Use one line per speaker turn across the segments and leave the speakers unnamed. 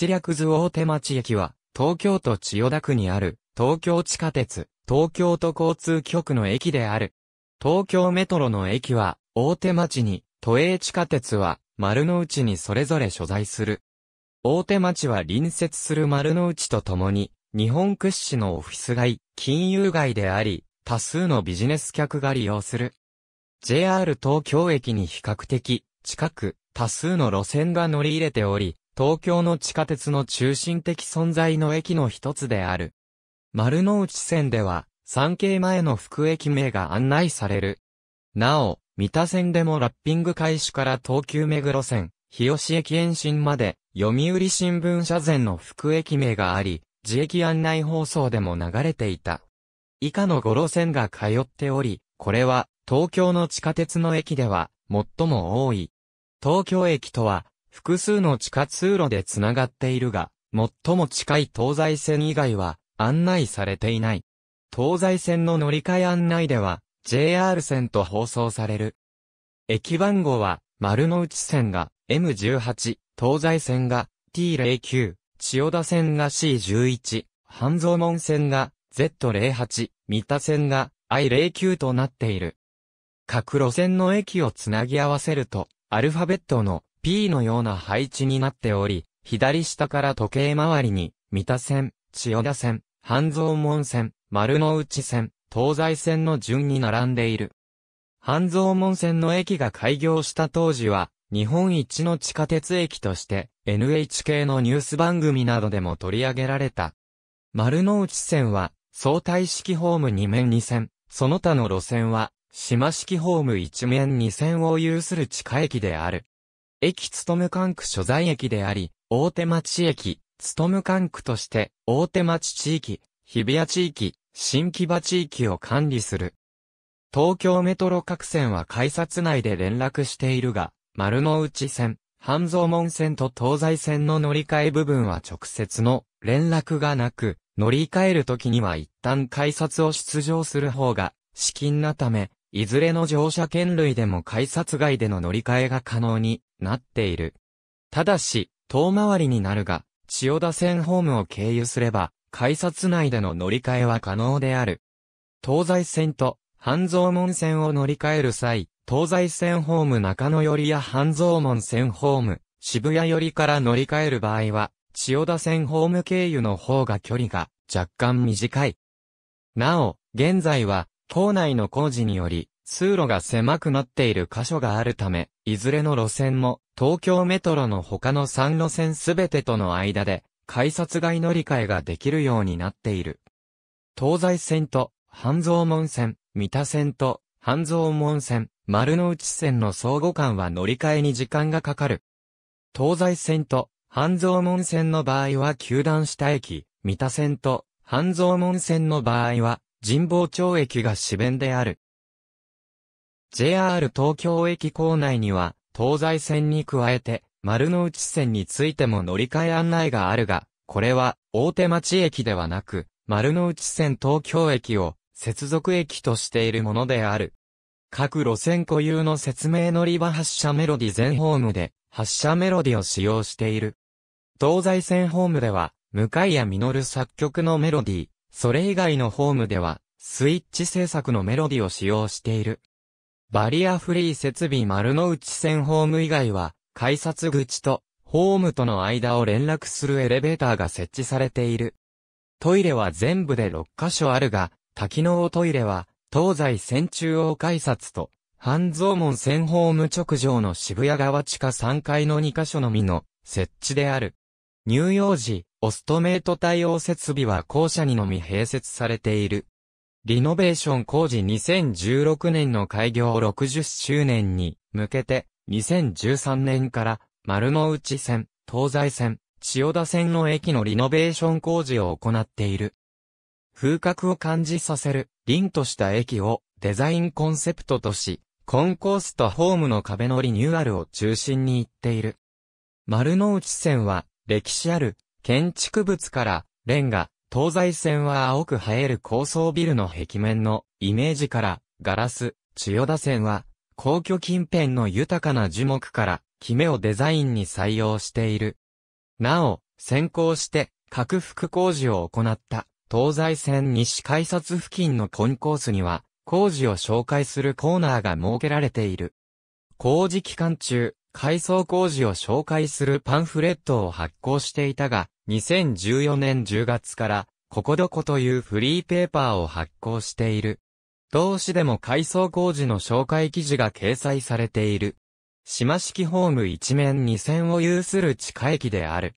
市略図大手町駅は、東京都千代田区にある、東京地下鉄、東京都交通局の駅である。東京メトロの駅は、大手町に、都営地下鉄は、丸の内にそれぞれ所在する。大手町は隣接する丸の内とともに、日本屈指のオフィス街、金融街であり、多数のビジネス客が利用する。JR 東京駅に比較的、近く、多数の路線が乗り入れており、東京の地下鉄の中心的存在の駅の一つである。丸の内線では、産経前の副駅名が案内される。なお、三田線でもラッピング開始から東急目黒線、日吉駅延伸まで、読売新聞社前の副駅名があり、自駅案内放送でも流れていた。以下の五路線が通っており、これは、東京の地下鉄の駅では、最も多い。東京駅とは、複数の地下通路でつながっているが、最も近い東西線以外は案内されていない。東西線の乗り換え案内では JR 線と放送される。駅番号は丸の内線が M18、東西線が T09、千代田線が C11、半蔵門線が Z08、三田線が I09 となっている。各路線の駅をつなぎ合わせると、アルファベットの P のような配置になっており、左下から時計回りに、三田線、千代田線、半蔵門線、丸の内線、東西線の順に並んでいる。半蔵門線の駅が開業した当時は、日本一の地下鉄駅として、NHK のニュース番組などでも取り上げられた。丸の内線は、相対式ホーム2面2線、その他の路線は、島式ホーム1面2線を有する地下駅である。駅つとむ管区所在駅であり、大手町駅、つとむ管区として、大手町地域、日比谷地域、新木場地域を管理する。東京メトロ各線は改札内で連絡しているが、丸の内線、半蔵門線と東西線の乗り換え部分は直接の連絡がなく、乗り換えるときには一旦改札を出場する方が、至近なため、いずれの乗車券類でも改札外での乗り換えが可能になっている。ただし、遠回りになるが、千代田線ホームを経由すれば、改札内での乗り換えは可能である。東西線と半蔵門線を乗り換える際、東西線ホーム中野寄りや半蔵門線ホーム、渋谷寄りから乗り換える場合は、千代田線ホーム経由の方が距離が若干短い。なお、現在は島内の工事により、通路が狭くなっている箇所があるため、いずれの路線も、東京メトロの他の3路線すべてとの間で、改札外乗り換えができるようになっている。東西線と、半蔵門線、三田線と、半蔵門線、丸の内線の相互間は乗り換えに時間がかかる。東西線と、半蔵門線の場合は球団下駅、三田線と、半蔵門線の場合は、神保町駅が支弁である。JR 東京駅構内には、東西線に加えて、丸の内線についても乗り換え案内があるが、これは、大手町駅ではなく、丸の内線東京駅を、接続駅としているものである。各路線固有の説明乗り場発車メロディ全ホームで、発車メロディを使用している。東西線ホームでは、向谷実作曲のメロディー、それ以外のホームでは、スイッチ製作のメロディを使用している。バリアフリー設備丸の内線ホーム以外は、改札口とホームとの間を連絡するエレベーターが設置されている。トイレは全部で6カ所あるが、多機能トイレは、東西線中央改札と、半蔵門線ホーム直上の渋谷側地下3階の2カ所のみの設置である。乳幼児、オストメイト対応設備は校舎にのみ併設されている。リノベーション工事2016年の開業60周年に向けて、2013年から丸の内線、東西線、千代田線の駅のリノベーション工事を行っている。風格を感じさせる、凛とした駅をデザインコンセプトとし、コンコースとホームの壁のリニューアルを中心に行っている。丸の内線は歴史ある建築物からレンガ、東西線は青く映える高層ビルの壁面のイメージからガラス、千代田線は皇居近辺の豊かな樹木からキメをデザインに採用している。なお、先行して拡幅工事を行った東西線西改札付近のコンコースには工事を紹介するコーナーが設けられている。工事期間中、改装工事を紹介するパンフレットを発行していたが、2014年10月から、ここどこというフリーペーパーを発行している。同市でも改装工事の紹介記事が掲載されている。島式ホーム一面二線を有する地下駅である。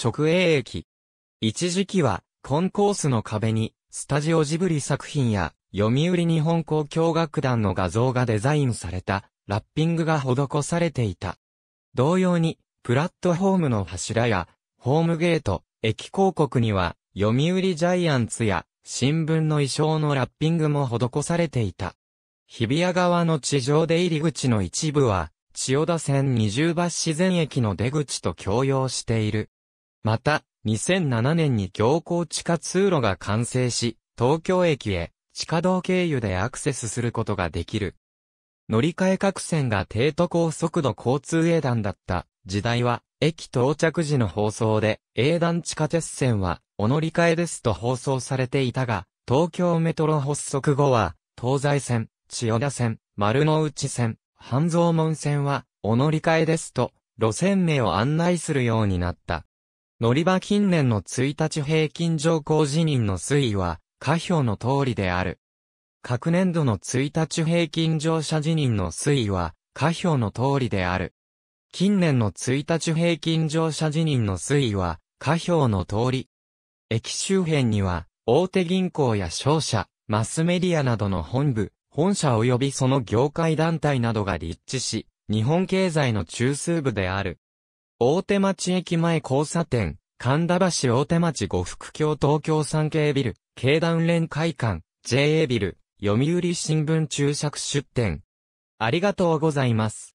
直営駅。一時期は、コンコースの壁に、スタジオジブリ作品や、読売日本交響楽団の画像がデザインされた、ラッピングが施されていた。同様に、プラットホームの柱や、ホームゲート、駅広告には、読売ジャイアンツや、新聞の衣装のラッピングも施されていた。日比谷川の地上出入り口の一部は、千代田線二重橋自然駅の出口と共用している。また、2007年に行地下通路が完成し、東京駅へ地下道経由でアクセスすることができる。乗り換え各線が低都高速度交通営団だった時代は、駅到着時の放送で、営団地下鉄線は、お乗り換えですと放送されていたが、東京メトロ発足後は、東西線、千代田線、丸の内線、半蔵門線は、お乗り換えですと、路線名を案内するようになった。乗り場近年の1日平均乗降辞任の推移は、下表の通りである。各年度の1日平均乗車辞任の推移は、下表の通りである。近年の1日平均乗車辞任の推移は、下表の通り。駅周辺には、大手銀行や商社、マスメディアなどの本部、本社及びその業界団体などが立地し、日本経済の中枢部である。大手町駅前交差点、神田橋大手町五福橋東京産経ビル、経団連会館、JA ビル、読売新聞注釈出展。ありがとうございます。